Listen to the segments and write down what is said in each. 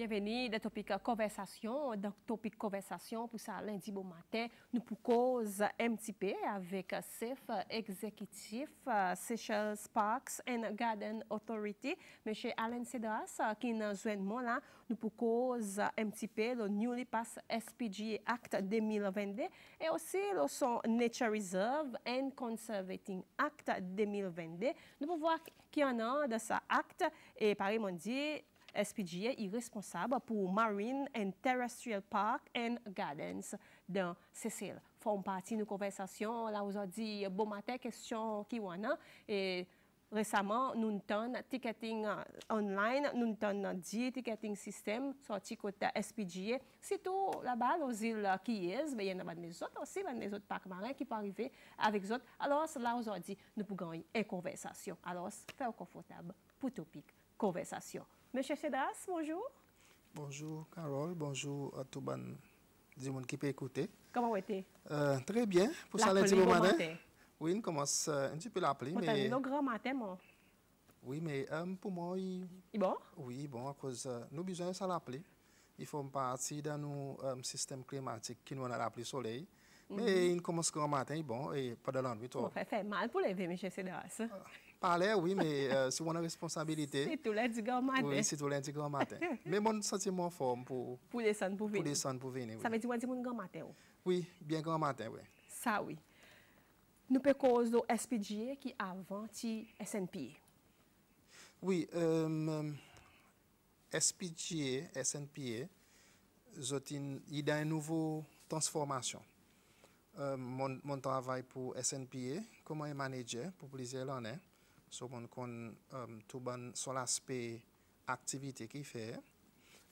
Bienvenue dans Topic Conversation. Dans Topic Conversation, pour ça, lundi bon matin, nous pour cause MTP avec chef exécutif euh, Seychelles Parks and Garden Authority, M. Alain Cedras, euh, qui nous joint moi là, nous pour cause MTP, le Newly Pass SPG Act 2022 et aussi le son Nature Reserve and Conservating Act 2022. Nous pouvons voir qu'il en a dans cet acte et pareil, mon dit, SPGA est responsable pour Marine and Terrestrial Park and Gardens dans Cécile. Font partie de nos conversations. Là, dit euh, bon matin, question Kiwana. Et récemment, nous avons ticketing euh, online, nous avons dit ticketing system sorti côté SPGA. C'est tout là-bas, aux îles qui est, ben, il y en a autres aussi, des autres parcs marins qui peuvent arriver avec les autres. Alors, là, dit nous pouvons une conversation. Alors, faire confortable pour topic, conversation. Monsieur Cédras, bonjour. Bonjour Carole, bonjour à tout le monde qui peut écouter. Comment vous euh, Très bien, pour ça lundi hein? matin. Oui, on commence euh, un petit peu l'appeler. On mais... le grand matin, moi. Oui, mais euh, pour moi, il... est bon? Oui, bon, à cause euh, nous besoin de ça l'appeler. Il font partie de nos système euh, systèmes climatiques qui nous a appelé soleil. Mais mhm. il commence grand matin, il est bon, et pas de l'ennui. Ça fait mal pour lever, Monsieur Cédras. Ah. Parler, oui, mais euh, c'est mon responsabilité. C'est tout lundi grand matin. Oui, c'est tout lundi grand matin. mais mon sentiment forme pour... Pour descendre pour venir. Pour descendre pour venir, Ça veut dire un grand matin, oh. oui? bien grand matin, oui. Ça, oui. Nous pouvons cause au SPGA qui a vendu SNPA. Oui, euh, SPGA, SNPA, il y a une nouvelle transformation. Euh, mon, mon, travail pour SNPA, comment est manager pour plusieurs années. Um, sur aspect activité qui fait.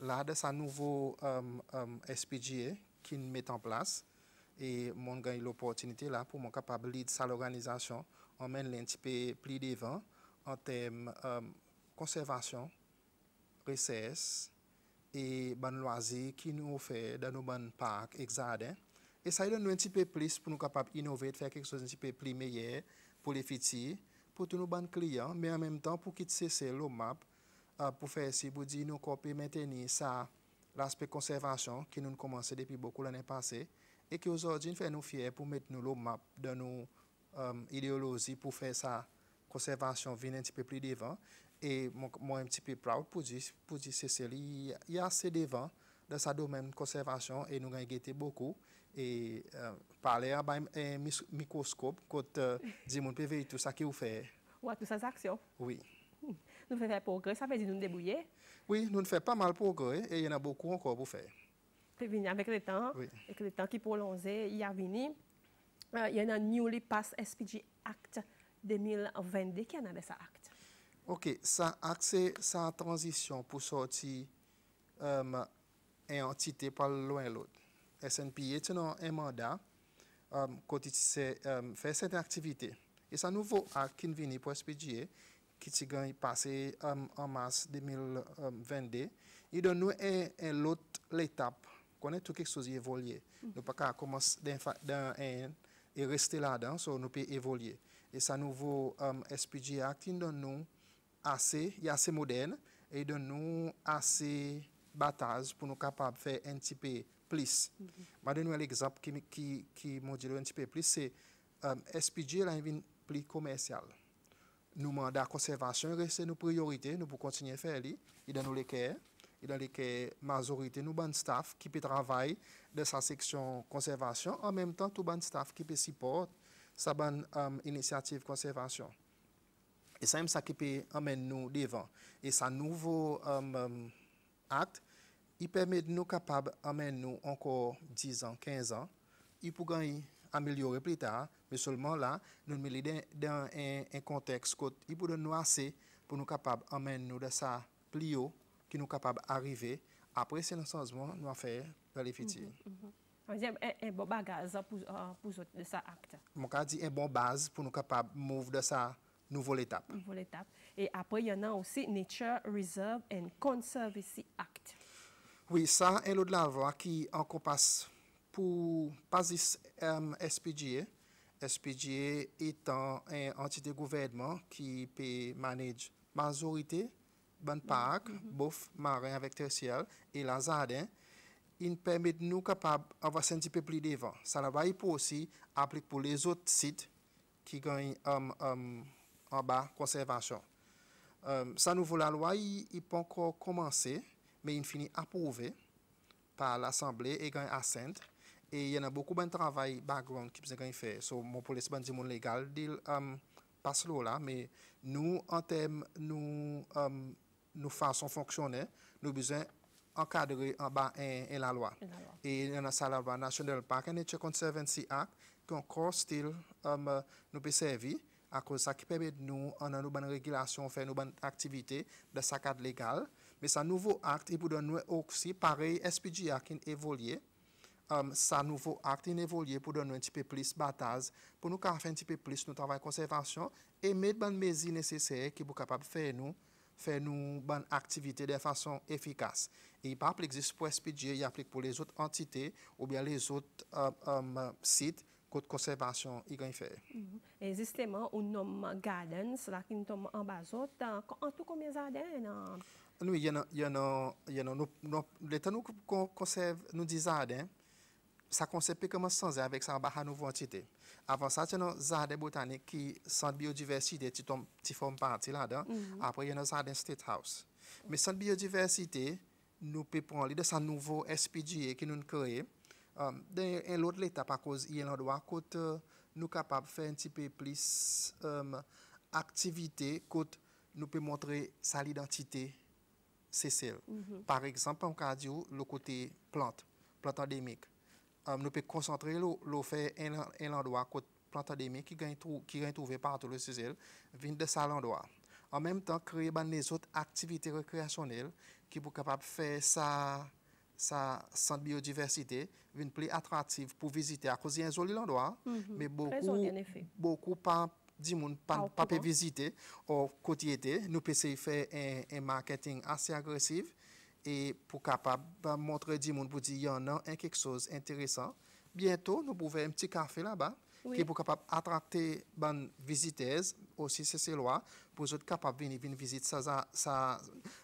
Là, c'est un nouveau um, um, SPGA qui met en place. Et mon eu l'opportunité pour mon capables de sa l'organisation, de faire un peu plus de vent en termes de conservation, de et de loisirs qui nous offrent dans nos parcs exade Et ça nous donne un petit peu plus pour nous capables d'innover de faire quelque chose de plus meilleur pour les filles pour tous nos bons clients, mais en même temps, pour qu'ils cessent le MAP, euh, pour faire si pour dire nous maintenir ça, l'aspect conservation qui nous commencé depuis beaucoup l'année passée, et qui aujourd'hui fait nous fier pour mettre nous le MAP dans nos euh, idéologies pour faire ça, conservation vient un petit peu plus devant. Et moi, un petit peu proud pour dire, pour dire il y a assez devant dans sa domaine conservation et nous avons beaucoup. Et euh, parler à un microscope quand euh, dit PV tout ça qui vous fait. Oui, tout ça ces actions. Oui. Nous faisons des progrès, ça veut dire nous débrouiller. Oui, nous faisons pas mal progrès et il y en a beaucoup encore pour faire. Avec le temps, oui. avec le temps qui prolonge, il y a venu, euh, il y en a newly passed SPG Act 2022 qui en a de ça acte. Ok, ça accès, ça transition pour sortir euh, une entité par loin l'autre. SNP est un mandat Um, quand ils sait um, faire cette activité. Et ça nouveau à Kinvini pour SPGA, qui s'est passé um, en mars 2022, il donne nous une l'autre l'étape. Connaît tout quelque chose qui évolué. Mm-hmm. Nous ne pouvons pas commencer d'un et rester là-dedans, so nous évoluer. Et ça nouveau SPGA qui donne nous assez, il a assez moderne et donne nous assez bataille pour nous capables de faire un petit peu plus. Je vais un exemple qui, qui, qui m'a dit un petit peu plus, c'est um, SPG, là, il plus commercial. Nous mandats conservation, c'est nos priorités, nous pouvons continuer à faire. Il donne nous les il a les cas, majorité, nous bon staff qui peut travailler dans sa section conservation, en même temps, tout bon staff qui peut supporter sa bonne um, initiative conservation. Et ça, même ça qui peut amener nous devant. Et ça, nouveau um, um, acte, il permet de nous capables d'amener nous encore 10 ans, 15 ans. Il peut améliorer plus tard, mais seulement là, nous nous mettons dans un, contexte qui peut nous assez pour nous capables d'amener nous de ça plus haut, qui nous capables arriver Après, c'est lancement, nous faire dans les futurs. Mhm, mhm, mhm. Un bon bagage pour, euh, pour de ça acte. cas dit un bon base pour nous capables de move de ça nouvelle étape. Nouvelle étape. Et après, il y en a aussi Nature Reserve and Conservancy Act. Oui, sa en lode la lwa ki anko pas pou pasis SPJ. SPJ etan euh, en antite gouvedman ki pe manej mazorite, ban park, mm-hmm. mm-hmm. bof, marin avek tersiyel, e la zaden, in peme de nou kapab avwa senti pe pli devan. Sa la vwa yi pou osi aplik pou les ot sit ki gany an ba konservasyon. Sa nou vwa la lwa yi pou anko komanse mais il finit approuvé par l'Assemblée et gagne à Et il y en a beaucoup de ben travail background qui peut fait. So, mon police, c'est ben mon légal, il um, passe là, mais nous, en termes, nous, um, nous façon fonctionner, nous besoin encadrer en bas en, la loi. Et il y ça la bah, loi National Park and Nature Conservancy Act, qui encore still um, nous peut servir à cause ça qui permet de nous, en nous bonne régulation, faire nos bonnes activités dans sa cadre légal. Mais sa nouveau acte, il peut donner aussi, pareil, SPGA qui évolue, um, sa nouveau acte in évolue pour donner un petit peu plus de bataille, pour nous faire un petit peu plus de travail de conservation et mettre les mesures nécessaires qui sont capables faire nous faire nous bonne activité de façon efficace. Et il pas existe pour SPG, il applique pour les autres entités ou bien les autres um, um, sites de conservation il gagne faire. Mm-hmm. Et justement, on nomme gardens là qui tombe en bas en tout combien jardins oui, il y a, il y a, a nous, nous, l'État nous conserve, nous dit jardin, ça conserve comme sans avec sa bah, nouveau entité. Avant ça, il y a un jardin botanique qui, sans biodiversité, qui tombe, partie là-dedans. Mm-hmm. Après, il y a un Zardin state house. Mais sans biodiversité, nous pouvons prendre de sa nouveau SPGA qui nous crée. Um, euh, dans un autre l'État, par cause, il y endroit euh, nous capable de faire un petit peu plus um, activité, nous peut montrer sa l'identité Cécile. Mhm. Par exemple, en cas le côté plante, plante endémique. Euh, nous pouvons concentrer le fait un endroit côté plante endémique qui est qui partout le Cécile, vient de ça endroit. En même temps, créer des ben, autres activités récréationnelles qui sont capables de faire ça sa biodiversité une plus attractive pour visiter à cause d'un joli endroit, mhm. mais beaucoup, beaucoup pas dit mon pas pas visiter au quotidien nous pouvons faire un, un marketing assez agressif et pour capable montrer dit mon pour dire y en a quelque chose intéressant bientôt nous pouvons un petit café là-bas pour capable attracter bonne visiteurs aussi c'est ces lois pour être capable venir venir visiter ça ça, ça.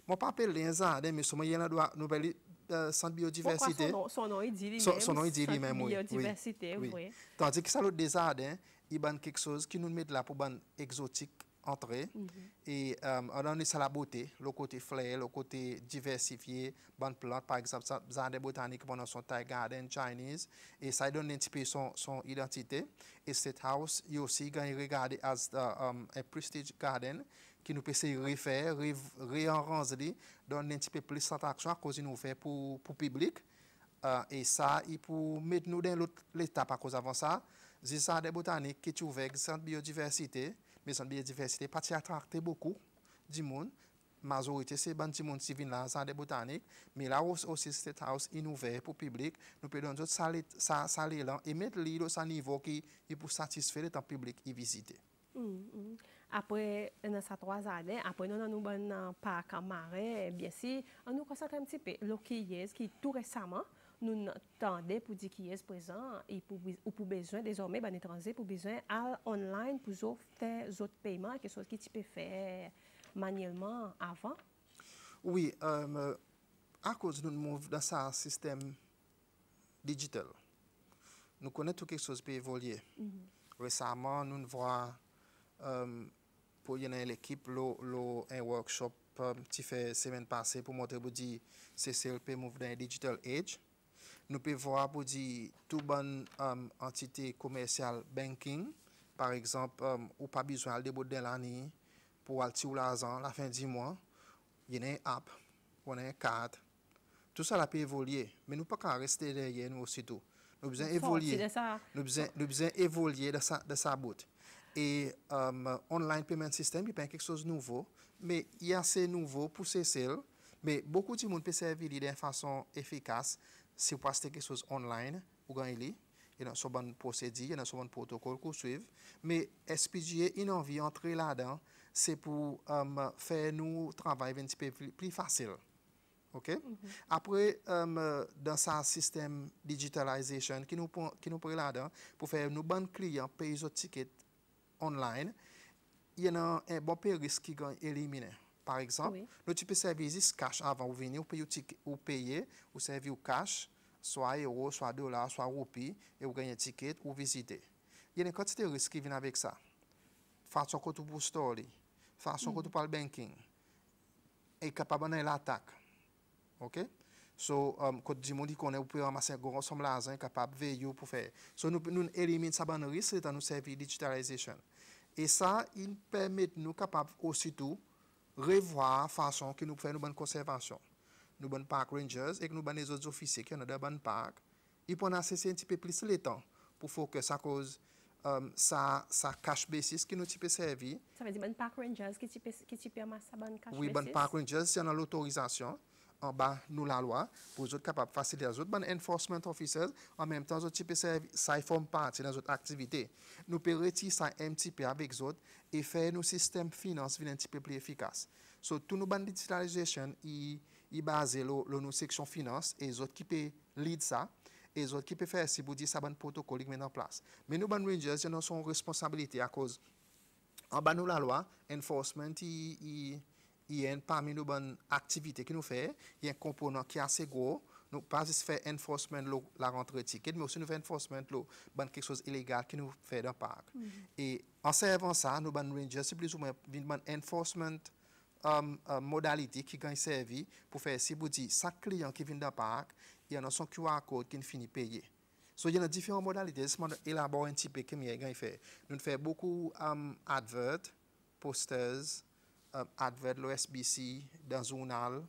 pas papa l'enza mais ce moyen là doit nouvelle euh, centre biodiversité son nom il dit lui son, même son nom il dit lui même oui, oui. tandis que ça l'autre des jardins il y a quelque chose qui nous met là pour ban exotique entrée mhm. et euh, on a la beauté le côté flair le côté diversifié bonne plante par exemple des botaniques pendant son Thai garden Chinese et ça donne un petit peu son, identité et cette house il aussi quand regarder as a, euh, euh, prestige garden qui nous peut se refaire réenranger donne un petit peu plus d'attraction à cause nous fait pour le public et ça il pour mettre nous dans l'autre l'étape à cause avant ça le jardin botanique qui est ouvert, le centre biodiversité, mais le centre biodiversité pas attracté beaucoup de monde. La majorité, c'est les monde qui vient là, botanique, mais là aussi, cette house ouverte pour le public. Nous pouvons donner ça salle, là et mettre l'île au niveau qui est pour satisfaire le public qui visite. Mm, mm Après, dans ces trois années, après nous, avons un parc marin, eh bien sûr, on nous concentre un petit peu. L'Oquillez, qui tout récemment, nous attendons pour dire qui est présent et pour, ou pour besoin désormais, ben, transit pour besoin à online pour faire autres paiements, quelque chose qui tu peux faire manuellement avant? Oui, euh, à cause de sommes dans ce système digital, nous connaissons tout quelque chose qui peut évoluer. Mm-hmm. Récemment, nous avons euh, pour y aller l'équipe, un workshop qui euh, fait semaine passée pour montrer, vous dire, c'est le Move dans Digital Age. Nous pouvons voir pour dire toute bonne um, entité commerciale banking, par exemple, um, ou pas besoin de début de l'année pour aller l'argent la fin du mois. Il y a une app, on a un carte. Tout ça, la peut évoluer, mais nous ne pouvons pas rester derrière nous aussitôt. Nous besoin évoluer. Nous besoin, évoluer de sa, de sa le Et um, online payment system, il y a quelque chose de nouveau, mais il y assez nouveau pour ces mais beaucoup de monde peut servir de façon efficace si vous passez quelque chose online, ou quand il y a un procédé, il y a un protocole qu'on suit. Mais SPGA, il a envie d'entrer là-dedans, c'est pour euh, faire nous travail un petit peu plus, facile. OK? Mm-hmm. Après, euh, dans ce système digitalisation qui nous, qui nous prend là-dedans, pour faire nos bons clients payer nos tickets online, il y a un bon risque qui est éliminé par exemple, le type de serviços cash avant de venir, ou payer, ou servir au cash, soit euro, soit dollar, soit roupie, et vous gagnez un ticket ou visiter. Il y a une quantité de risques qui viennent avec ça. Façon que tu story, façon mm -hmm. que mm-hmm. tu parles banking, et capable d'avoir l'attaque. OK? So, um, quand du monde qu'on est, capable de ramasser un gros somme capable de veiller pour faire. So, nous, nous éliminons ça dans le risque dans nos services digitalisation. Et ça, il permet de nous capable tout revoir façon que nous faisons une bonne conservation. Nous bonne park rangers et que nous autres officiers qui ont de bonnes pour Ils peuvent cesser un petit peu plus le temps pour que ça cause sa euh, ça, ça cash basis qui nous peut servir. Ça veut dire bonne park rangers qui qui peut ça bonne cash basis. Oui, bonne park rangers c'est ont l'autorisation en bas nous la loi pour être capable de faciliter les autres enforcement officers en même temps autres type ça partie dans notre activité nous peut retirer ça un petit avec autres et faire nos systèmes finance un petit peu plus efficace so tout nos ban digitalisation il basé lo, nos sections finance et les autres qui lead ça et les autres qui peut faire si vous dites ça ban protocole met en place mais nous ban rangers ils ont responsabilité à cause en bas nous la loi enforcement il il y a parmi nos bonnes activités qui nous fait, il y a un composant qui est assez gros. Nous pas juste faire enforcement la rentrée ticket, mais aussi nous faire enforcement lo, quelque chose illégal qui nous fait dans le parc. Mm-hmm. Et en servant ça, nous avons rangers, c'est plus ou une enforcement um, um, modalité qui gagne servi pour faire si vous dites, chaque client qui vient dans le parc, il y a son QR code qui finit payer. So, il y a différentes modalités. C'est élaborer un petit qui gagne fait. Nous faisons beaucoup um, posters, advert le SBC dans le journal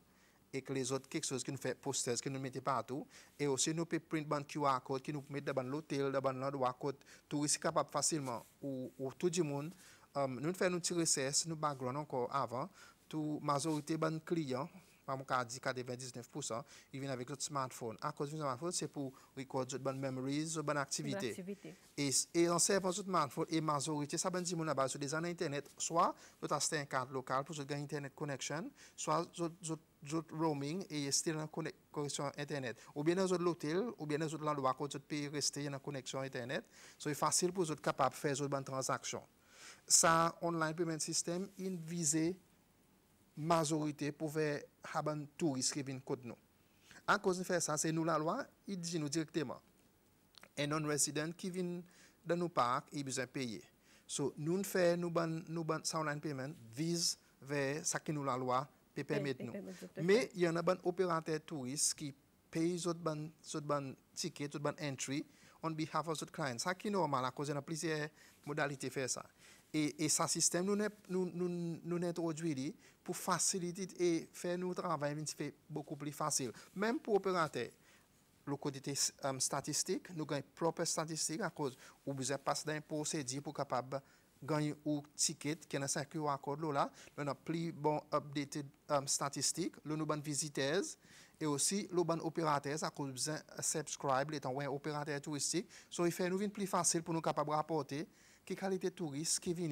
et que les autres quelque chose qui nous fait posters qui nous mettez partout et aussi nous peut print ban QR code qui nous met dans l'hôtel dans l'endroit côté est capable facilement ou, tout le monde euh, nous faisons nous tirer nous background encore avant tout majorité des clients par mon dit 99%, ils viennent avec leur smartphone. À cause du smartphone, c'est pour recorder de bonnes memories, de bonnes activités. Et, en servant autre smartphone, et majorité, ça veut dire que nous sur des années Internet, soit vous avez un carte local pour avoir gagner Internet connection, soit vous roaming et still une connexion Internet. Ou bien dans hôtel, ou bien dans l'endroit où vous pouvez rester en connexion Internet. c'est facile pour vous être capable de faire des bonnes transactions. Ça, online payment system, il visait majorité pouvait avoir un touriste qui vient contre nous. À cause de faire ça, c'est nous la loi, il dit nous directement. Un non-résident qui vient dans nos parcs, il besoin payer. Donc, nous faisons nous ban, nous ban, vis payment vise vers ce que nous la loi peut permettre nous. Mais il y en a un opérateur touriste qui paye sur ban, sur ban ticket, sur ban entry on behalf of the client. Ça qui est normal à cause de plusieurs modalités faire ça. Et, ce système, nous, nous, nous, nous pour faciliter et faire notre travail beaucoup plus facile. Même pour opérateurs, le côté euh, statistique, nous gagnons propre statistique à cause où vous avez passé d'un procédé pour capable gagner ou ticket qui est dans circuit à là, on a plus bon updated euh, statistique, le nombre de visiteurs et aussi le nombre opérateur à cause besoin subscribe étant un opérateur touristique, so nous fait nous plus facile pour nous capable rapporter qui qualité touriste qui vient.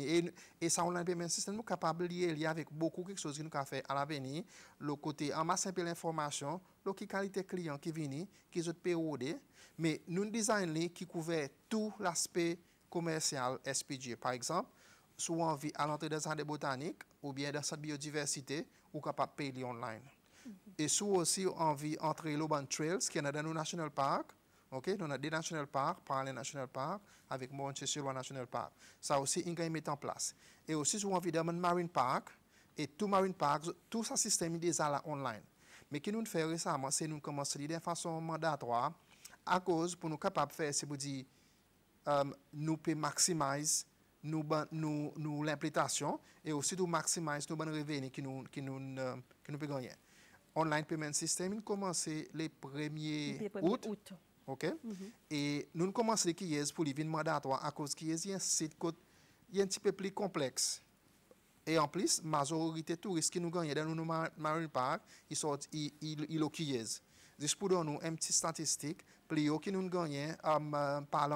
Et, ça, on l'a bien système, capable de lier avec beaucoup quelque chose qui nous avons fait à l'avenir, le côté en un peu l'information, la qualité client qui vient, qui est POD, mais nous design qui couvre tout l'aspect commercial SPG. Par exemple, si envie à l'entrée des jardins botaniques ou bien dans cette biodiversité, ou capable de payer online. Mm-hmm. Et si aussi envie entrer l'Oban Trails, qui est dans le National Park, Ok, On a des national parks, les National parks, avec sur National Park. Ça aussi, ils mettre en place. Et aussi, sur évidemment Marine Park, et tout Marine Park, tout ce système est déjà là online. Mais ce que nous faisons récemment, c'est nous commençons de façon mandatoire, à cause, pour nous capables de faire, c'est pour dire, euh, nous pouvons maximiser nous, nous, et aussi nous maximiser nos revenus qui nous, qui nous, euh, qui nous peuvent gagner. Online Payment System, il commence le 1er août. OK mhm. Et nous commençons les pour les mandatoire à cause qu'il y a un site qui est un petit peu plus complexe. Et en plus, la majorité des touristes qui nous gagnent dans le marine park, ils sortent, ils, qui ils, Je Juste pour donner une petite statistique, plus haut que nous gagnons um, euh, par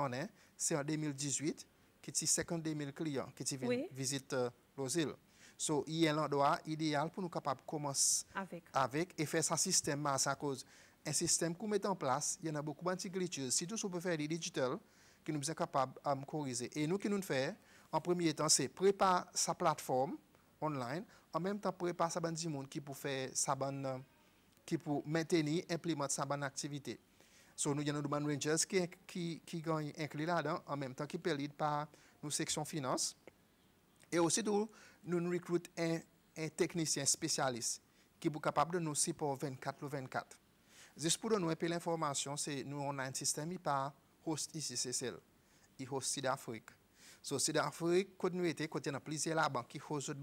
c'est en 2018, qui est 52 000 clients qui viennent oui. visiter les euh, îles. So, il y a l'endroit idéal pour nous capables de commencer avec. et faire ce système à cause un système qu'on met en place, il y en a beaucoup d'anti-glitches. Si tout ce qu'on peut faire, les digital, qui nous est capable de corriger. Et nous, qui nous faisons, en premier temps, c'est préparer sa plateforme online, en même temps, préparer sa bande de monde qui pour faire sa bande, qui pour maintenir, implémenter sa bande activité. Sur nous, il y a Rangers qui, qui, qui gagnent inclus là-dedans, en même temps, qui perdent par nos sections finances. Et aussi, nous, nous recrutons un, technicien spécialiste qui est capable de nous supporter 24 24. Zis pou donwe pe l'informasyon se nou anan sistem i pa host ici se sel. I host Sida Afrik. So Sida Afrik kote nou ete, kote anan plizye la ban ki host zot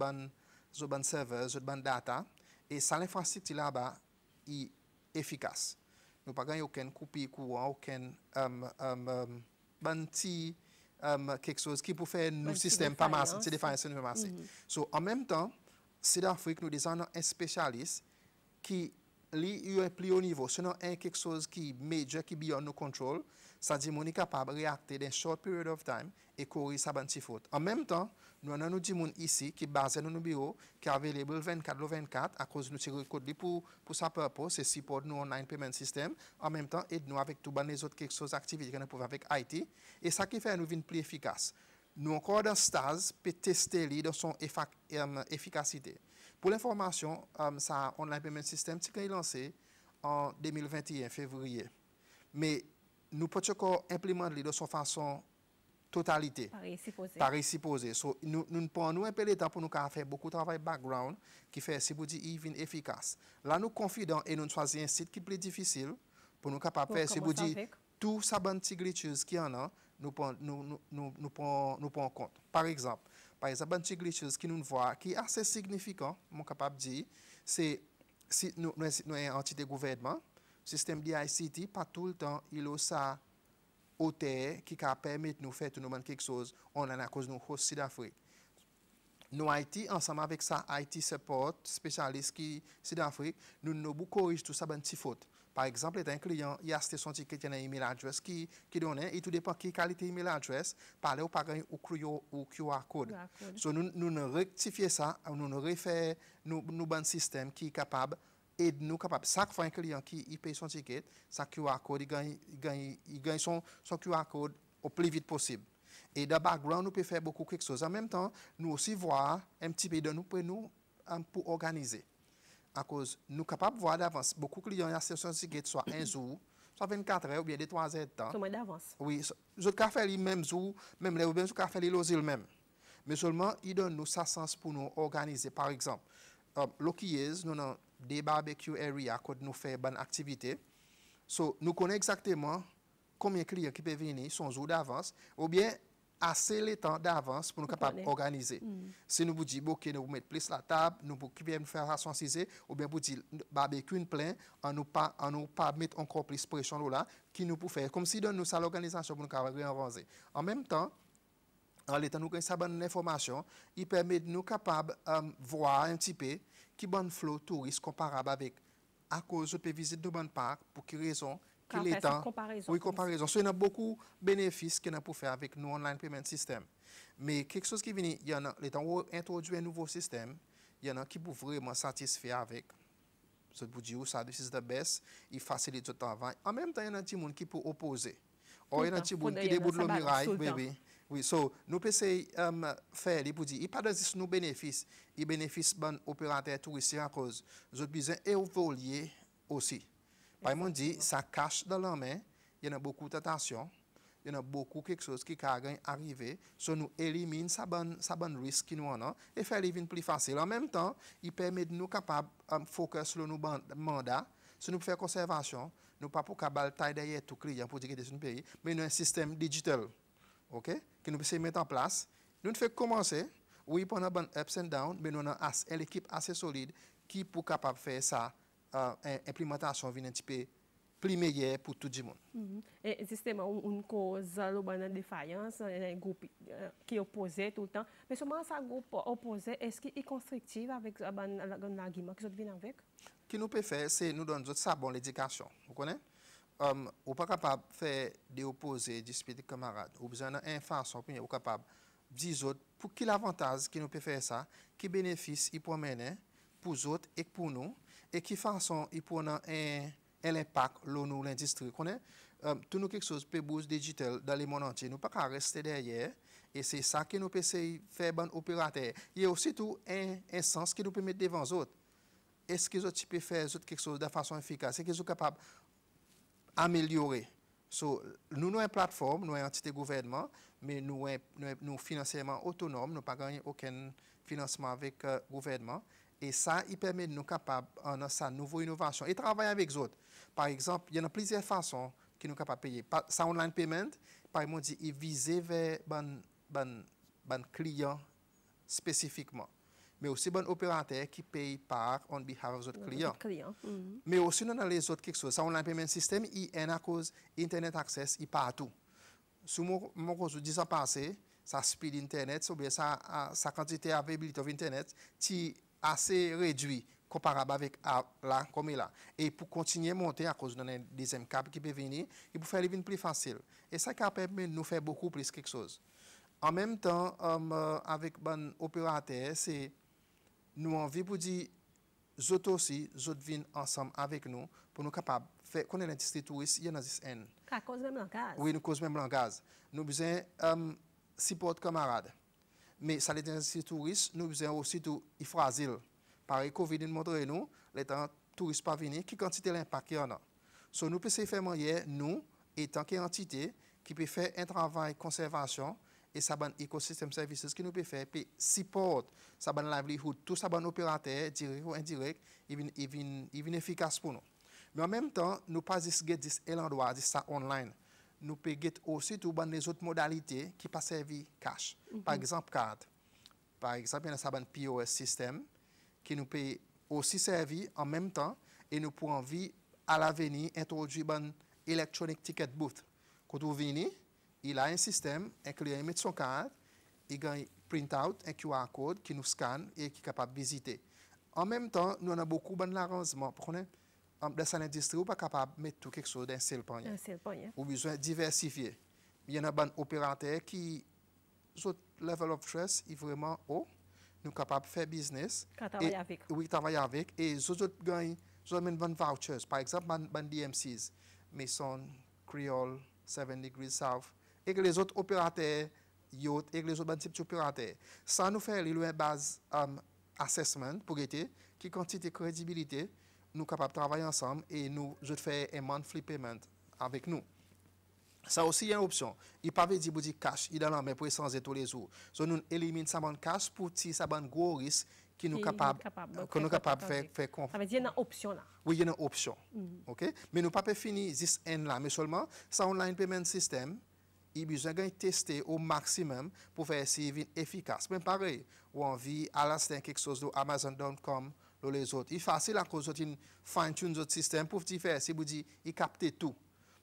ban server, zot ban data, e san l'informasyon ti la ba i efikas. Nou pa gen yo ken koupi kou an, ou ken ban ti kek soz ki pou fe nou sistem pa masi, ti defayansi nou pa masi. Mhm. So an menm tan, Sida Afrik nou dizan anan en spesyalis ki est plus haut niveau, selon un quelque chose qui est major, qui est bien dans notre contrôle, c'est que le monde est de réagir dans un short period of time et de corriger sa faute. En même temps, nous avons un autre monde ici qui est basé dans nos bureau, qui est available 24-24 à cause de notre code pour sa purpose, c'est le support de a online payment system. En même temps, nous avons les toutes quelque chose activités qu'on est en avec IT. Et ça qui fait que nous sommes plus efficaces, nous avons encore des stage pour tester dans son efficacité. Pour l'information, um, ça, Online Payment System, été lancé en 2021, février. Mais nous pouvons encore implémenter de son façon totalité. Par ici posé. Par ici posé. nous, prenons un peu de temps pour nous faire beaucoup de travail background qui fait, si vous dites, even efficace. Là, nous confidents et nous choisissons un site qui est plus difficile pour nous capable faire, si vous dites, tout sa bonne petite qui en a, nous prenons nous, nous, compte. Par exemple, par exemple, une petite chose qui nous voit, qui est assez significant, mon capable de dire, c'est si nous, nous, entité gouvernement, le système d'ICT, pas tout le temps, il a ça hauteur qui permet de nous faire tout monde quelque chose. On en a cause nous aussi d'Afrique. Nous, Haïti, ensemble avec sa Haïti Support, spécialiste qui est d'Afrique, nous nous corrigeons tout ça, une ben, petite faute. Par exemple, d'un un client, il a acheté son ticket, il a une email address qui, qui donne, et tout dépend qui qualité email address, parler ou par ou QR, ou QR code. Donc, nous, nous rectifions ça, nous nous fait nous, nous bon système qui est capable et nous capables. Chaque fois un client qui paye son ticket, sa QR code, il gagne, son, son QR code au plus vite possible. Et dans background, nous peut faire beaucoup quelque chose. En même temps, nous aussi voir un petit peu de nous pour nous pour organiser à cause nous capables de voir d'avance beaucoup de clients sont qui soit un jour soit 24 heures ou bien 2 3 heures de temps moins d'avance oui je faire les mêmes jour même les ou bien faire les le même mais seulement ils donnent nous sa sens pour nous organiser par exemple euh, nous avons des barbecue area pour nous fait bonne activité so, nous connaissons exactement combien de clients qui peuvent venir son jour d'avance ou bien assez les temps d'avance pour nous capables d'organiser. Hmm. Si nous vous disons, ok, nous mettons plus la table, nous pouvons nous faire sensibiliser, ou bien vous dire, barbecue plein, en nous pas, en nous pas mettre encore plus de pression là, qui nous pour faire. Comme si donne nous, ça l'organisation pour nous capables d'avancer. En même temps, en l'état, nous avons une bonne information, il permet de nous capables euh, voir un petit peu qui bonne flot touriste comparable avec à cause de visite de bonne part, pour quelle raison, oui, comparaison. il y a beaucoup de bénéfices qu'on a pour faire avec nos online payment system. Mais quelque chose qui vient, il y en a, introduit un nouveau système, il y en a qui peuvent vraiment satisfaire avec. Ça pour dire, oh, ça, c'est is the il facilite le travail. En même temps, il y en a des gens qui peuvent opposer. il y en a des gens qui déboutent de la bébé. Oui, so, nous pouvons um, faire, il pour dire, il pas de nos bénéfices, il bénéfice bon opérateur touristique à cause. Nous besoin évoluer aussi m'a dit, ça cache dans la main, il y en a beaucoup de tentations, il y en a beaucoup quelque chose qui est arrivé, ça nous élimine ça, ça sa risque qui nous en et fait les plus facile. En même temps, il permet de nous capables de euh, focus sur nos mandat, si nous faisons conservation, nous pas pour taille derrière tout client pour dire que c'est un pays, mais nous avons un système digital, ok, que nous pouvons mettre en place. Nous faisons commencer, oui, pendant un ups and downs, mais nous avons une équipe assez solide qui est capable de faire ça Euh, imprimatasyon vin an tipi pli meyye pou tout di moun. Zistema, un koz lo ban an defayans, ki opose tout an, men soman sa goup opose, eski i konstriktiv avik l'agima ki jote vin anvek? Ki nou pe fe, se nou don zote sa bon l'edikasyon. Ou konen? Ou pa kapab fe de opose dispe di kamarade. Ou bizan an enfasyon ki nou kapab di zote pou ki la vantaze ki nou pe fe sa, ki benefis i pou amene pou zote ek pou nou, et qui façon il prennent un, un impact l'on l'industrie connaît euh, tout nous quelque chose peut digital dans le monde entier nous pas rester derrière et c'est ça qui nous de faire bon opérateur il y a aussi tout un, sens qui nous permet mettre devant autres est-ce qu'ils ont peut faire quelque chose de façon efficace est-ce qu'ils sont capables améliorer so, nous nous une plateforme nous une entité gouvernement mais nous nous, financièrement autonome nous pas gagner aucun financement avec le euh, gouvernement et ça, il permet de nous capables, en sa nouvelle innovation, et travailler avec les autres. Par exemple, il y en a plusieurs façons qui nous capables de payer. Par, ça, online payment, par exemple, il vise vers bon, bon, client spécifiquement mais aussi bon opérateur qui paye par on behalf of client. Mhm. Mais aussi dans les autres qui Ça, online payment système, il est à cause Internet Access, il partout. Sous mon, mon cause, 10 ans passé, ça speed Internet, ou bien ça, sa quantité availability of Internet, qui ase redwi komparab avik la komi la. E pou kontinye monte a koz nou nen dizem kap ki pe veni, e pou fè li vin pli fasil. E sa ka pèp men nou fè boku plis kek soz. An menm tan, avik ban operater, se nou anvi pou di zot osi, zot vin ansam avik nou, pou nou kapab fè konen nan distri turist, yon nan zis en. Ka koz men blan gaz. Oui, nou koz men blan gaz. Nou bizen um, sipot kamarade. mais ça les touristes, nous avons aussi tout fragile. Pareil, Covid montre nous, les temps touristes pas venir, qui quantité l'impact qu'il y a. So, nous pouvons faire moyen nous, étant qu'entité, qui peut faire un travail de conservation, et ça ban écosystème services qui nous peut faire puis support ça ban livelihood tout ça ban opérateur direct ou indirect il vient efficace pour nous mais en même temps nous pas juste get this l'endroit ça online nous payons aussi tout les autres modalités qui pas servi cash. Mhm. Par exemple, carte. Par exemple, il y a un ben, POS système qui nous paye aussi servir en même temps et nous pourrons à l'avenir introduire un ben, electronic ticket booth. Quand vous venez, il a un système, un client met son carte, il a un print-out, un QR code qui nous scanne et qui est capable de visiter. En même temps, nous avons beaucoup ben, d'arrangements. Pour dans l'industrie, vous pas capable de mettre tout quelque chose dans un seul point. Un seul besoin de besoin diversifier. Il y a des opérateur qui, le level of stress est vraiment haut. Nous sommes capables de faire business. et avec. Oui, travailler avec. Et nous autres gagnent, vouchers. Par exemple, les DMCs, Mason, Creole, Seven Degrees South, et les autres opérateurs, yacht, et les autres types d'opérateurs. Ça nous fait une base um, assessment pour aider, qui quantité crédibilité nous capables de travailler ensemble et nous, je fais un monthly payment avec nous. Ça aussi, il y a une option. Il peut pas dire cash, il dans la main pour échanger tous les jours. Donc, nous éliminons ça banque cash pour tirer sa banque gros risque qui nous capable que nous capable faire faire Ça veut dire qu'il y a une option là. Oui, il y a une option. Mhm. OK Mais nous ne pouvons pas finir juste un là, mais seulement ça online payment system il besoin de tester au maximum pour faire servir efficace. Même pareil, on vit à l'instant quelque chose d'Amazon.com, Amazon.com les autres. Il est facile à cause de fine-tune notre système pour faire si vous dites, il capte tout.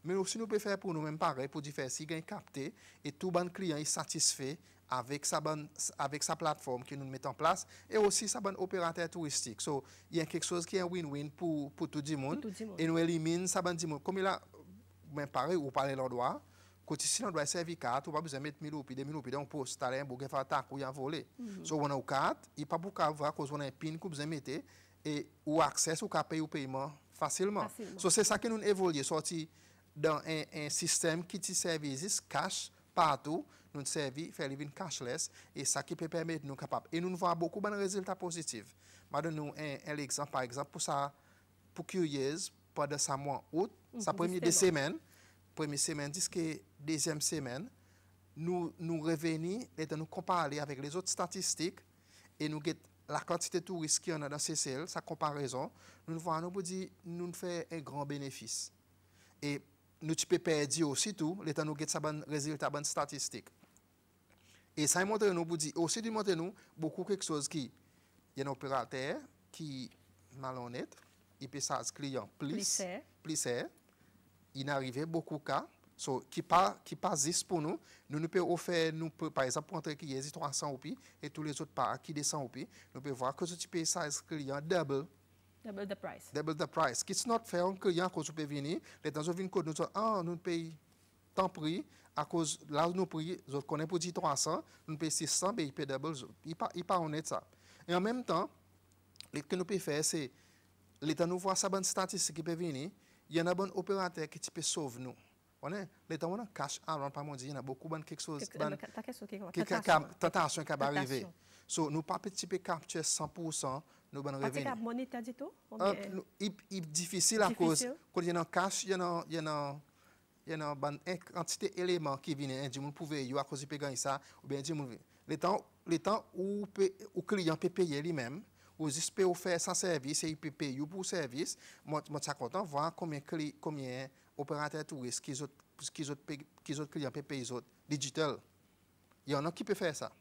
Mais aussi, nous pouvons faire pour nous-mêmes pareil, pour faire si il capte et tout bon client est satisfait avec sa, bonne, avec sa plateforme que nous mettons en place et aussi sa bonne opérateur touristique. Donc, so, il y a quelque chose qui est un win-win pour, pour tout le monde. et nous élimine sa bonne monde. Comme il a, même pareil, vous leur droit. Koti si nan dwa e servi kart, ou pa pou zan met mil ou pi, de mil ou pi, de an pou stalen, bou gen fata, kou yan vole. Mhm. So, wana ou kart, e pa pou ka vwa, kou zan en pin, kou pou zan mette, e ou akses, ou ka pey ou peyman, fasilman. So, se sa ke nou evolye, sorti dan en sistem ki ti servi, zis, kash, patou, nou te servi, fè li vin kashless, e sa ke pe pèmèd nou kapap. E nou nou vwa boku ban rezultat pozitiv. Madè nou, en l'exemple, par exemple, pou sa, pou kyu yez, padè sa mwan out, sa mhm, premi de semen, premi se deuxième semaine, nous, nous revenir et nous comparer avec les autres statistiques et nous get la quantité de touristes qui en a dans CCL, sa comparaison, nous voyons, nous dire, nous fait un grand bénéfice. Et nous tu peux perdre aussi tout, l'état nous get sa bonne résultat, bonne statistique. Et ça montre nous pour dire, aussi nous nous beaucoup quelque chose qui, il y a un opérateur qui malhonnête, il peut client plus, plus, plus, il n'arrivait beaucoup cas So, qui passe, qui pas pour nous, nous nous pouvons offrir nous par exemple pour entrer qui est 300 plus et tous les autres pas qui descend plus. nous pouvons voir que ce type ça est client double double the price. Double the price. Qui not fait un client que vous peux venir, les dans une que nous un ah nous payons tant prix à cause là nos nous prix nous connaissons pour dire 300, nous payons 600 mais ben, il paye double, il pas il pas Et en même temps, ce que nous pouvons faire c'est l'état nous voir sa bonne statistique qui peut venir, il y a un bon opérateur qui peut sauver nous le l'État, on a cash avant pas mon il y a beaucoup de quelque chose. Tentation euh, qui va arriver. So, nous pas capturer capture 100% nous bonnes ah, revenus. la monnaie, monétaire dit tout. Euh, il est difficile à cause quand il y a un cash, il y a un il y a il y a une quantité d'éléments qui viennent, hein, du monde pouvait, il y a cause de ça, ou bien du monde. Le temps, le temps où le client peut payer lui-même, où juste peut faire son service et il peut payer pour service, moi, je suis content de voir combien, combien opérateurs touristes, qui sont clients peuvent payer digital. Il y en a qui peuvent faire ça.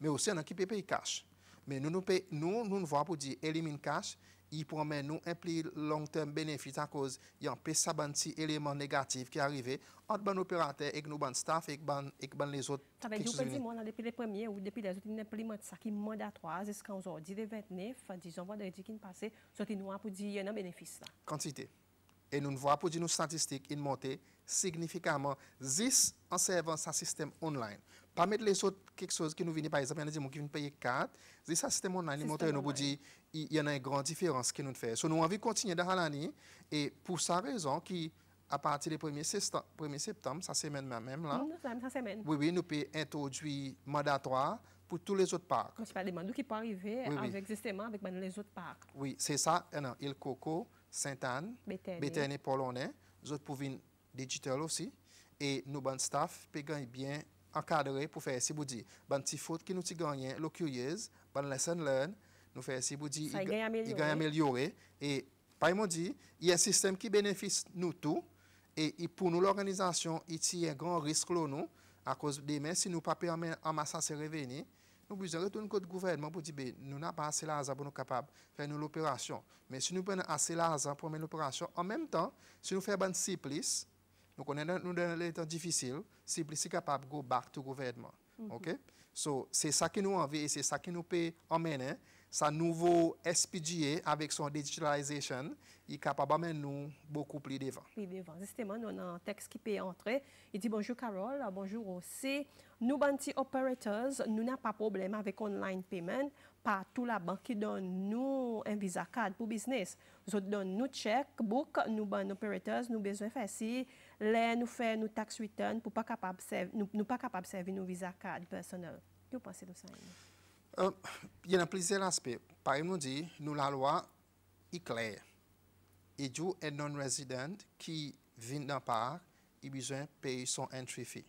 Mais aussi, il y en a qui peuvent payer cash. Mais nous, nous, paye, nous, nous, voir pour dire élimine cash, il promet nous un plus long-terme bénéfice à cause il y a un peu ben, petit élément négatif qui est arrivé entre les ben opérateur et nous ban staff et ban, et ban les autres. Ça veut dire que ben, moi depuis les premiers ou depuis les autres il implémente ça qui mandatoire jusqu'à 11h 29 disons vendredi qui passé sorti nous pour dire il y a un bénéfice là. Quantité et nous voyons pour dire nos statistiques une montée significativement 10 en servant sa système online. Parmi les autres, quelque chose qui nous vient, par exemple, nous qui nous payer 4, 10 sa système online, nous nous dit il y en a une grande différence qui nous fait. nous avons envie continuer dans l'année et pour sa raison qui à partir du 1er septembre, 1 ça semaine même Oui, oui, nous pouvons introduire mandatoire pour tous les autres parcs. Je pas des mandats qui peuvent arriver avec, avec les autres parcs. Oui, c'est ça, il coco, Sainte-Anne, et Polonais, nous autres pour digital aussi. Et nos bons staff, peuvent bien encadré pour faire, si vous dites, bon petit faute qui nous gagnées, les curieuses, les lesson learn, nous faire, si vous dites, il amélioré. Et, par dit, il y a un système qui bénéficie nous tous. Et, pour nous, l'organisation, il y a un grand risque, pour nous, à cause de mains, si nous ne pouvons pas amasser ces revenus nous avons besoin de retourner au gouvernement pour dire ben, nous n'avons pas assez d'argent pour nous de faire l'opération. Mais si nous prenons assez d'argent pour faire l'opération, en même temps, si nous faisons 6 plus, nous connaissons dans les temps difficiles, si plus capable de back au gouvernement. OK? So, c'est ça qui nous envie et c'est ça qui nous peut emmener. Hein. Sa nouveau SPGA avec son digitalisation, il est capable de nous beaucoup plus devant. Plus devant. Justement, nous avons un texte qui peut entrer. Il dit bonjour Carole, bonjour aussi. Nous, banti operators, nous n'avons pas de problème avec online payment. Partout, la banque qui donne nous un visa card pour business. Nous donne nous checkbook, nous les operators, nous besoin faire si, là, nous faire nous tax return pour pas capable nous, pas capable servir nos visa card personnel. Que vous pensez de ça? Euh, il y a plusieurs aspects. Par exemple, nous dit, la loi est claire. Et du est non-resident qui vient d'un parc, il besoin de payer son entry fee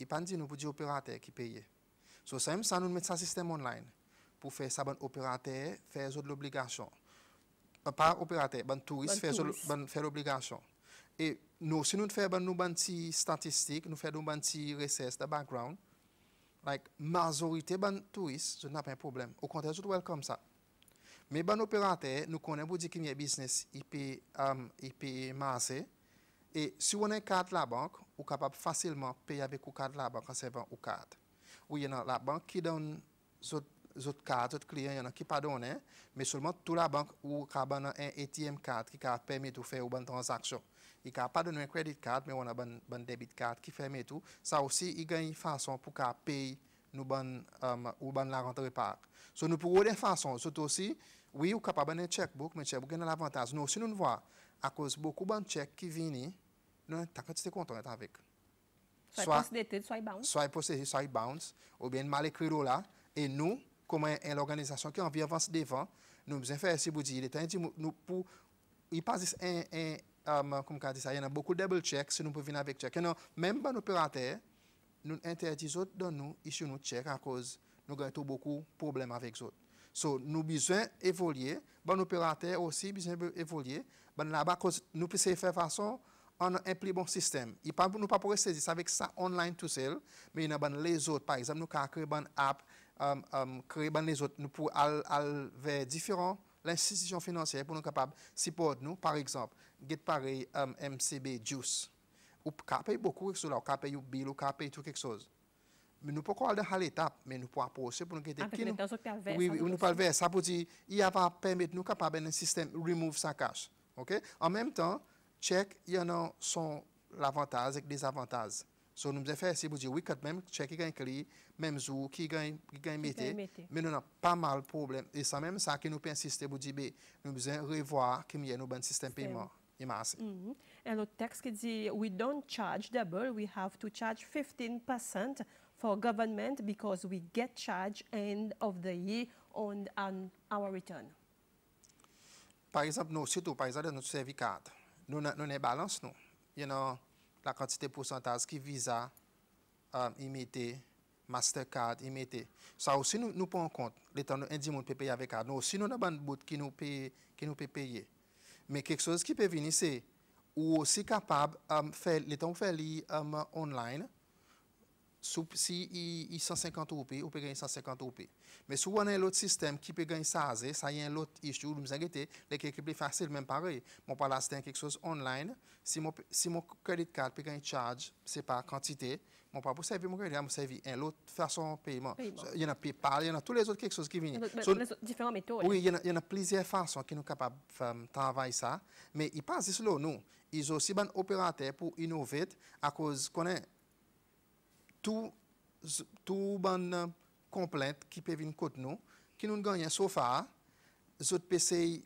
il pas dit nous pour des opérateur qui paye. So ça même ça nous met ça système online pour faire ça bon opérateur faire des obligations. Pas opérateur, bon touriste faire faire l'obligation. Et nous si nous faisons des statistiques, des petit statistique, nous de background. Like majorité des touristes je pas de problème. Au contraire, tout comme ça. Mais bon opérateur, nous connaissons qu'il y a business, qui paye um, Et si on une carte la banque, ou capable facilement payer avec le carte la banque en servant au carte. Ou il y a la banque qui donne autres cartes, autres clients, il y en a qui pas mais seulement toute la banque ou capable un ATM card qui permet de faire une transaction. Il n'a pas donné un credit card, mais on a une bonne debit card qui permet tout. Ça aussi, il gagne une façon pour payer nous ban euh, ou ban la rentrée par. So nous pour des façons, surtout aussi, oui, ou capable un checkbook, mais checkbook a l'avantage. Nous aussi nous voyons à cause beaucoup de checks qui viennent soit ta quantité qu'on est avec. Soit, soit, soit procédé, soit bounce, ou bien mal écrit là, et nous, comme une organisation qui en vient avance devant, nous avons fait si vous dites, nous pour, il passe un, um, comme on dit ça, il y a beaucoup de double check si nous pouvons venir avec check. Et non, même les opérateur, nous interdisons dans nous, ici nous check à cause, nous avons beaucoup de problèmes avec autres. So, nous besoin évoluer, bon opérateur aussi besoin évoluer, bon là-bas, nous pouvons faire façon, on plus bon système. Il pas nous pas pour saisir ça avec ça online tout seul, mais il y a les autres par exemple nous créer ben app, um, um, créer des les autres nous pour aller vers différents l'institution financière pour nous capable supporter nous par exemple, get pareil MCB um, Juice ou ka payer beaucoup quelque chose là, ou ka payer bill ou ka payer tout quelque chose. Mais nous pouvons aller à l'étape, mais nous pouvons approcher pour nous guetter. Oui, oui, nous pouvons ça veut dire, il va permettre nous capable un système remove sa cash. OK En même temps, Check, il y en a son l'avantage et des avantages. So, nous devons faire c'est vous dire oui, quand même, check qui gagne clé, même Zou, qui gagne, qui gagne mais nous avons pas mal de problèmes. Et ça même, ça qui nous peut insister, vous ben, nous devons revoir qui y a nos de système paiement. Imagine. Mm -hmm. le texte qui dit, we don't charge double, we have to charge 15% for government because we get charged end of the year on, on um, our return. Par exemple, nous, surtout, par exemple, notre service nous nous une balance nous you know, la quantité pourcentage qui visa um, imiter Mastercard imiter ça aussi nous nous prenons en compte l'état nous indi mon payer avec aussi nous avons une bout qui nous qui nous peut payer mais quelque chose qui peut venir c'est ou aussi capable de um, faire les on fait li, um, online si il, 150 ou il peut gagner 150 ou Mais si on a un autre système qui peut gagner ça, ça y a un autre issue, nous arrêter, les est facile, même pareil. Mon parle c'est quelque chose online. Si mon, si mon credit card peut gagner charge, c'est par quantité, mon pas pour servir mon credit, mon servir un autre façon de paiement. Il y en a PayPal, il y en a tous les autres quelque chose qui viennent. a différentes méthodes. Oui, il y, en a, plusieurs façons qui nous capables de travailler ça. Mais ils passent cela, nous. Ils ont aussi un ben opérateur pour innover à cause qu'on est Tou ban komplemte ki pe vin kote nou, ki nou nganyen sou fa, zot pesey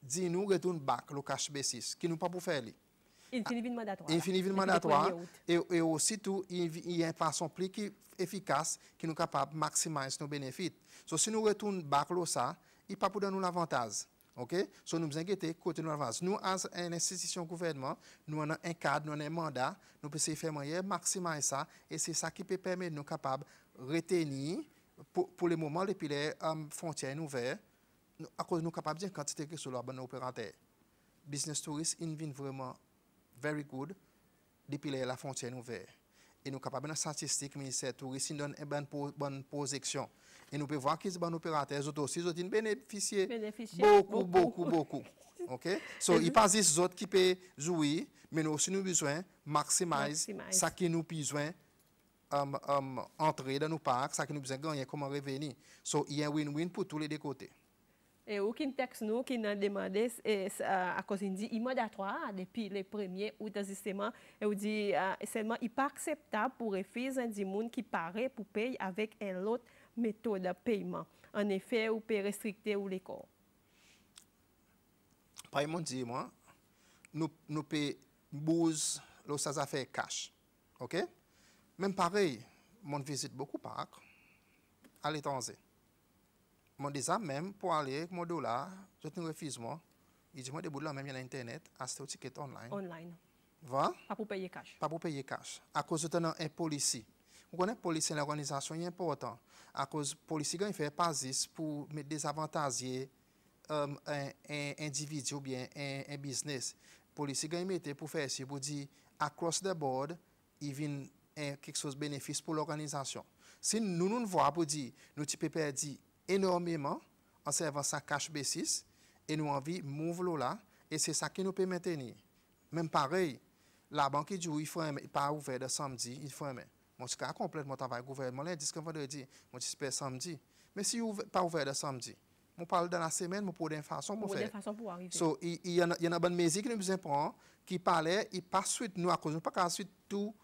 di nou retoun bak lou kache besis, ki nou pa pou fè li. Infini vin mandatoi. Infini vin mandatoi, e, e ositou, yon pason pli ki efikas, ki nou kapap maksimaise nou benefite. So, si nou retoun bak lou sa, yon pa pou dan nou l'avantaze. OK So nous inquiéter côté nous avance. Nous en une institution gouvernement, nous avons un cadre, nous avons un mandat, nous pouvons faire moyen maximum ça et c'est ça qui peut permettre nous capable retenir pour, pour le moment les piliers euh, frontières ouvertes à cause nous capable d'une quantité que sur la bonne opérateur. Business tourist in viennent vraiment very good depuis la frontière ouverte. Et nous capables dans statistiques ministère tourisme donne une bonne, bonne projection. Et nous pouvons voir qu'ils sont opérateurs, autres aussi, ils ont bénéficié beaucoup, beaucoup, beaucoup. OK? So, il pas des autres qui peuvent jouer, mais nous aussi, nous besoin maximiser ce qui nous besoin um, um, entrer dans nos parcs, ça qui nous besoin gagner, comment revenir. So, il y a un win-win pour tous les deux côtés. Et aucun texte nous qui nous demandé euh, à cause dit immédiatoire depuis le premiers ou août, justement et dit euh, seulement il pas acceptable pour refuser filles qui paraît pour payer avec un autre méthode de paiement. En effet, ou peut restricter ou les corps. Par exemple, dis-moi, nous, nous payons bouse, affaires ça cash. OK? Même pareil, mon visite beaucoup parc à l'étranger. Mon déjà même pour aller avec mon dollar, je te refuse moi. Il dit moi des boulots même il y a internet, acheter ticket online. Online. Va? Pas pour payer cash. Pas pour payer cash. À cause de ton un ici. Mwen konen polisi an l'organizasyon yon portan. A koz polisi gen yon fè pazis pou mè dezavantazye an um, individu ou bè an biznes. Polisi gen yon mète pou fè yon si pou di across the board yon vin en keksos benefis pou l'organizasyon. Si nou nou nou vwa pou di nou ti peperdi enormèman an servan sa cash basis e nou anvi mouv lola e se sa ki nou pe mèteni. Mèm parey, la banki djou yon fè mè pa ouve de samdi yon fè mè. Moi, suis complètement mon travail gouvernement lundi, que vendredi, dire. je suis samedi. Mais si vous pas ouvert le samedi, je parle dans la semaine, je pour une façon pour arriver. So, il y, a une bonne musique qui nous qui parlait, il pas suite nous à pas qu'à suite tout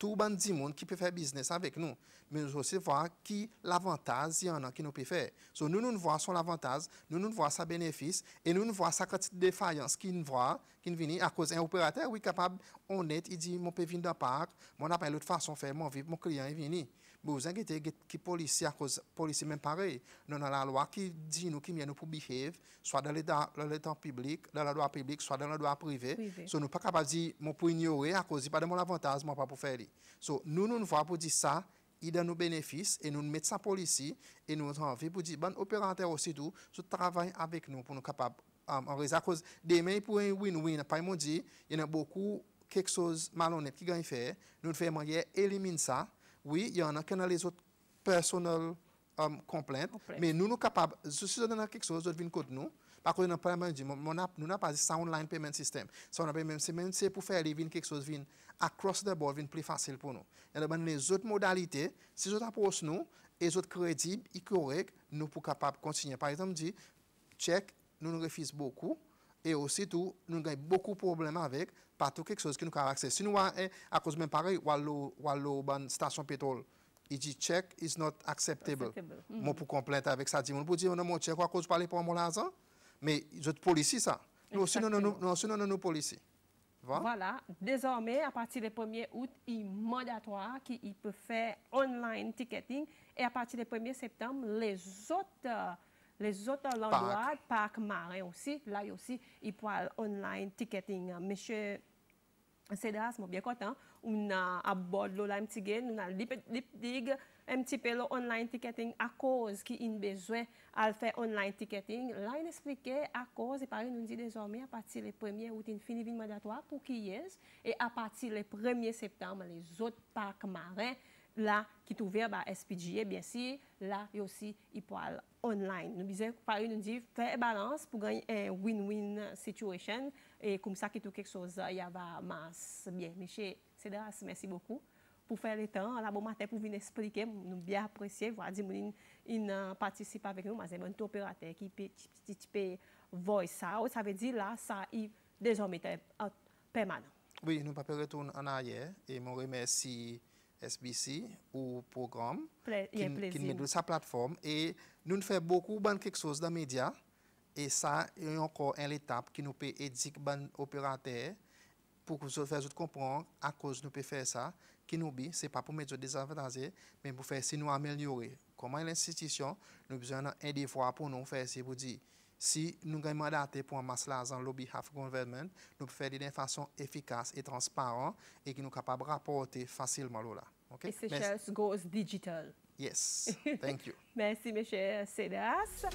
tout le monde qui peut faire business avec nous. Mais nous aussi voir qui l'avantage, il y en a qui nous peut faire. So, nous, nous voyons son avantage, nous, nous voyons sa bénéfice, et nous, nous voyons sa quantité défaillance qui nous voit, qui nous vient à cause d'un opérateur, oui, capable, honnête, il dit, mon peut venir dans le parc, mon appel l'autre façon faire, mon vivre, mon client est venu vous inquiétez, qui policier à cause policier même pareil. Nous avons la loi qui dit nous qui nous pour behave, soit dans l'état temps public, dans la loi publique, soit dans la loi privée. Nous nous pas capable de dire mon pour ignorer à cause pas de mon avantage, moi pas pour faire. So, nous nous voyons pour dire ça il donne nos bénéfices et nous mettons ça policier et nous avons envie pour dire bon opérateur aussi tout ce travaille avec nous pour nous capable en raison à cause demain pour un win-win pas dit il y en a beaucoup quelque chose malhonnête qui gagne faire nous faisons manière élimine ça oui, il y en a qui ont les autres personnels um, euh, complaintes, mais nous, nous sommes capables, si vous avez quelque chose, vous venez contre nous, par contre, nous n'avons dit, nous n'avons pas dit ça online payment system. Ça, on payment c'est pour faire les vins quelque chose, vin across the board, vin plus facile pour nous. Il y a les autres modalités, si vous approche nous, les autres crédibles et corrects, nous pour de continuer. Par exemple, dit, check, nous nous refusons beaucoup, et aussi, tout, nous avons beaucoup de problèmes avec partout quelque chose qui nous accès. Si nous avons, hein, à cause même pareil, ou une station pétrole, il dit check is not acceptable. acceptable. Mm Moi, mhm. pour compléter avec ça, dit, pour dire, non, mon check, à cause parler pour mon argent, Mais je te policie ça. Nous aussi, nous, nous, nous, nous, nous Voilà. voilà. Désormais, à partir du 1er août, il est mandatoire qu'il peut faire online ticketing. Et à partir du 1er septembre, les autres euh, les autres endroits, parc marin aussi, là aussi, ils peuvent online ticketing. Hein. Monsieur Cédras, je suis bien content. On a abordé là un petit gain, on a dit un petit peu l'online ticketing à cause qui a besoin de faire online ticketing. Là, il expliquait à cause, et pareil, nous dit désormais à partir du 1er août, une le mandatoire pour qui est, et à partir du 1er septembre, les autres parcs marins là qui est ouvert à SPGA, bien sûr, là et aussi il aller online. Nous disons, par nous dit faire balance pour gagner un win-win situation et comme ça qui tout quelque chose il y a masse bien. Monsieur Cédras, merci beaucoup pour faire le temps, là bon matin pour venir expliquer, nous bien apprécier, voir dire il participe avec nous, mais c'est un opérateur qui peut voice ça, ça veut dire là ça il désormais permanent. Oui, nous pas retourner en arrière et mon remercie SBC ou programme qui, nous met de sa plateforme. Et nous faisons beaucoup de quelque chose dans les médias. Et ça, il y a encore une étape qui nous peut éditer les opérateurs pour que vous faire comprendre à cause nous peut faire ça, qui nous dit, ce n'est pas pour mettre des avantages, mais pour faire si nous améliorer. Comment l'institution, nous avons besoin d'un fois pour nous faire, c'est vous dire, si nous sommes mandatés pour un dans le lobby half gouvernement, nous pouvons faire d'une façon efficace et transparente et qui nous capable de rapporter facilement là. Okay? Et Seychelles goes digital. Yes, thank you. Merci, M. sédas.